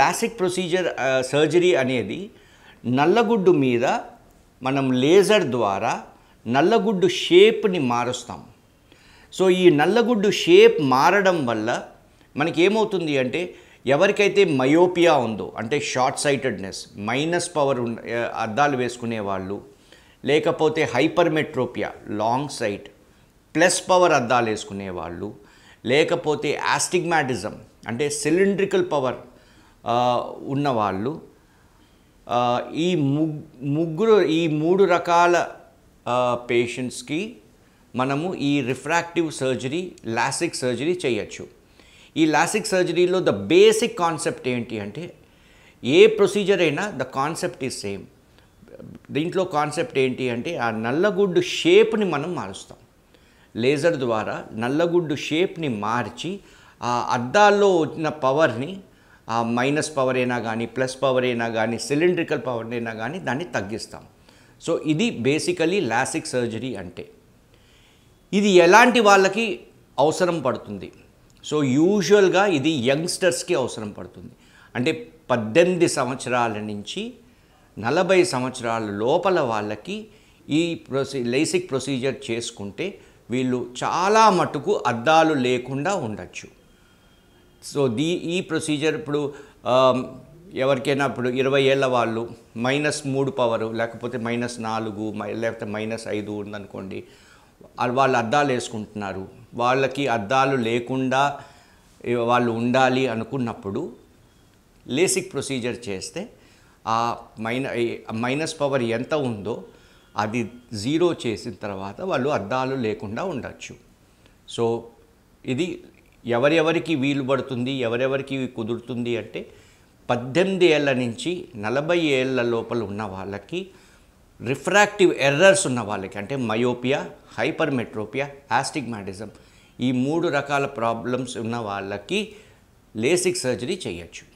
LASIK procedure surgery అనేది నల్లగుడ్డు మీద మనం లేజర్ ద్వారా నల్లగుడ్డు షేప్ని మారుస్తాం సో ఈ నల్లగుడ్డు షేప్ మారడం వల్ల మనకి ఏమవుతుంది అంటే ఎవరికైతే మయోపియా ఉందో అంటే షార్ట్ సైటెడ్నెస్ మైనస్ పవర్ అద్దాలు వేసుకునే వాళ్ళు లేకపోతే hypermetropia long sight plus power అద్దాలు వేసుకునే వాళ్ళు లేకపోతే యాస్టిగ్మాటిజం అంటే సిలిండ్రికల్ పవర్ ఉన్నవాళ్ళు ఈ ముగ్గురు ఈ మూడు రకాల పేషెంట్స్కి మనము ఈ రిఫ్రాక్టివ్ సర్జరీ లాసిక్ సర్జరీ చేయొచ్చు ఈ లాసిక్ సర్జరీలో ద బేసిక్ కాన్సెప్ట్ ఏంటి అంటే ఏ ప్రొసీజర్ అయినా ద కాన్సెప్ట్ ఈజ్ సేమ్ దీంట్లో కాన్సెప్ట్ ఏంటి అంటే ఆ నల్లగుడ్డు షేప్ని మనం మారుస్తాం లేజర్ ద్వారా నల్లగుడ్డు షేప్ని మార్చి ఆ అద్దాల్లో వచ్చిన పవర్ని ఆ మైనస్ పవర్ అయినా కానీ ప్లస్ పవర్ అయినా కానీ సిలిండ్రికల్ పవర్ అయినా కానీ దాన్ని తగ్గిస్తాం సో ఇది బేసికలీ లాసిక్ సర్జరీ అంటే ఇది ఎలాంటి వాళ్ళకి అవసరం పడుతుంది సో యూజువల్గా ఇది యంగ్స్టర్స్కి అవసరం పడుతుంది అంటే పద్దెనిమిది సంవత్సరాల నుంచి నలభై సంవత్సరాల లోపల వాళ్ళకి ఈ ప్రొసీ లైసిక్ ప్రొసీజర్ చేసుకుంటే వీళ్ళు చాలా మటుకు అద్దాలు లేకుండా ఉండొచ్చు సో దీ ఈ ప్రొసీజర్ ఇప్పుడు ఎవరికైనా ఇప్పుడు ఇరవై ఏళ్ళ వాళ్ళు మైనస్ మూడు పవరు లేకపోతే మైనస్ నాలుగు లేకపోతే మైనస్ ఐదు ఉందనుకోండి వాళ్ళు అద్దాలు వేసుకుంటున్నారు వాళ్ళకి అద్దాలు లేకుండా వాళ్ళు ఉండాలి అనుకున్నప్పుడు లేసిక్ ప్రొసీజర్ చేస్తే ఆ మైన మైనస్ పవర్ ఎంత ఉందో అది జీరో చేసిన తర్వాత వాళ్ళు అద్దాలు లేకుండా ఉండొచ్చు సో ఇది ఎవరెవరికి వీలు పడుతుంది ఎవరెవరికి కుదురుతుంది అంటే పద్దెనిమిది ఏళ్ళ నుంచి నలభై ఏళ్ళ లోపల ఉన్న వాళ్ళకి రిఫ్రాక్టివ్ ఎర్రర్స్ ఉన్న వాళ్ళకి అంటే మయోపియా హైపర్ మెట్రోపియా ఆస్టిగ్మాటిజం ఈ మూడు రకాల ప్రాబ్లమ్స్ ఉన్న వాళ్ళకి లేసిక్ సర్జరీ చేయొచ్చు